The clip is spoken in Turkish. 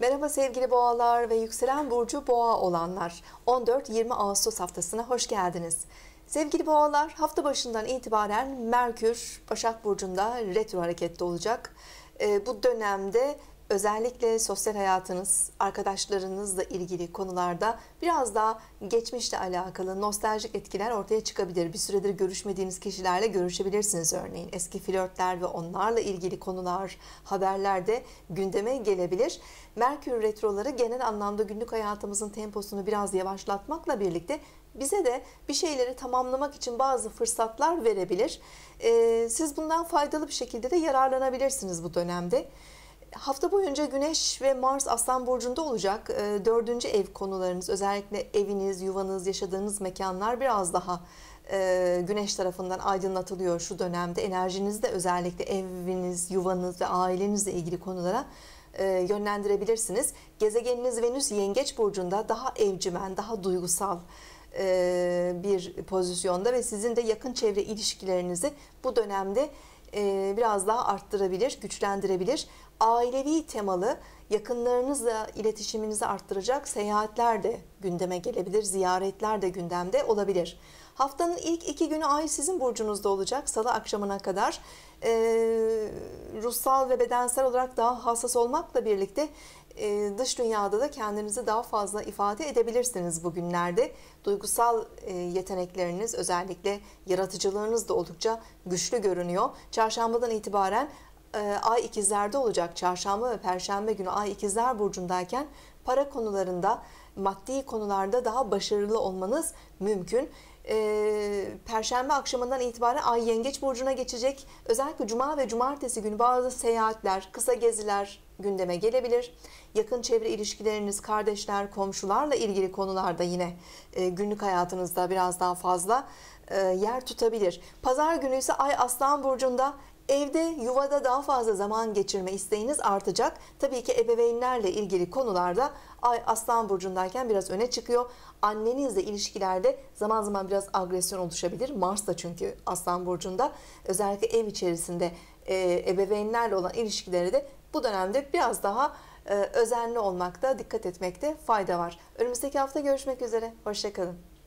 Merhaba sevgili boğalar ve yükselen burcu boğa olanlar. 14-20 Ağustos haftasına hoş geldiniz. Sevgili boğalar hafta başından itibaren Merkür Başak Burcu'nda retro harekette olacak. Ee, bu dönemde özellikle sosyal hayatınız, arkadaşlarınızla ilgili konularda biraz daha geçmişle alakalı nostaljik etkiler ortaya çıkabilir. Bir süredir görüşmediğiniz kişilerle görüşebilirsiniz örneğin. Eski flörtler ve onlarla ilgili konular haberlerde gündeme gelebilir. Merkür retroları genel anlamda günlük hayatımızın temposunu biraz yavaşlatmakla birlikte bize de bir şeyleri tamamlamak için bazı fırsatlar verebilir. Ee, siz bundan faydalı bir şekilde de yararlanabilirsiniz bu dönemde hafta boyunca Güneş ve Mars Aslan Burcu'nda olacak. E, dördüncü ev konularınız özellikle eviniz, yuvanız, yaşadığınız mekanlar biraz daha e, güneş tarafından aydınlatılıyor şu dönemde. Enerjinizi de özellikle eviniz, yuvanız ve ailenizle ilgili konulara e, yönlendirebilirsiniz. Gezegeniniz Venüs Yengeç Burcu'nda daha evcimen, daha duygusal e, bir pozisyonda ve sizin de yakın çevre ilişkilerinizi bu dönemde e, biraz daha arttırabilir, güçlendirebilir ailevi temalı yakınlarınızla iletişiminizi arttıracak seyahatler de gündeme gelebilir, ziyaretler de gündemde olabilir. Haftanın ilk iki günü ay sizin burcunuzda olacak salı akşamına kadar. E, ruhsal ve bedensel olarak daha hassas olmakla birlikte e, dış dünyada da kendinizi daha fazla ifade edebilirsiniz bugünlerde. Duygusal e, yetenekleriniz özellikle yaratıcılığınız da oldukça güçlü görünüyor. Çarşambadan itibaren e, ay ikizlerde olacak çarşamba ve perşembe günü ay ikizler burcundayken para konularında maddi konularda daha başarılı olmanız mümkün. E, perşembe akşamından itibaren Ay Yengeç Burcu'na geçecek. Özellikle Cuma ve Cumartesi günü bazı seyahatler, kısa geziler gündeme gelebilir. Yakın çevre ilişkileriniz, kardeşler, komşularla ilgili konularda yine e, günlük hayatınızda biraz daha fazla yer tutabilir. Pazar günü ise Ay Aslan Burcu'nda Evde, yuvada daha fazla zaman geçirme isteğiniz artacak. Tabii ki ebeveynlerle ilgili konularda Ay Aslan Burcu'ndayken biraz öne çıkıyor. Annenizle ilişkilerde zaman zaman biraz agresyon oluşabilir. Mars da çünkü Aslan Burcu'nda. Özellikle ev içerisinde e, ebeveynlerle olan ilişkileri de bu dönemde biraz daha e, özenli olmakta, dikkat etmekte fayda var. Önümüzdeki hafta görüşmek üzere. Hoşçakalın.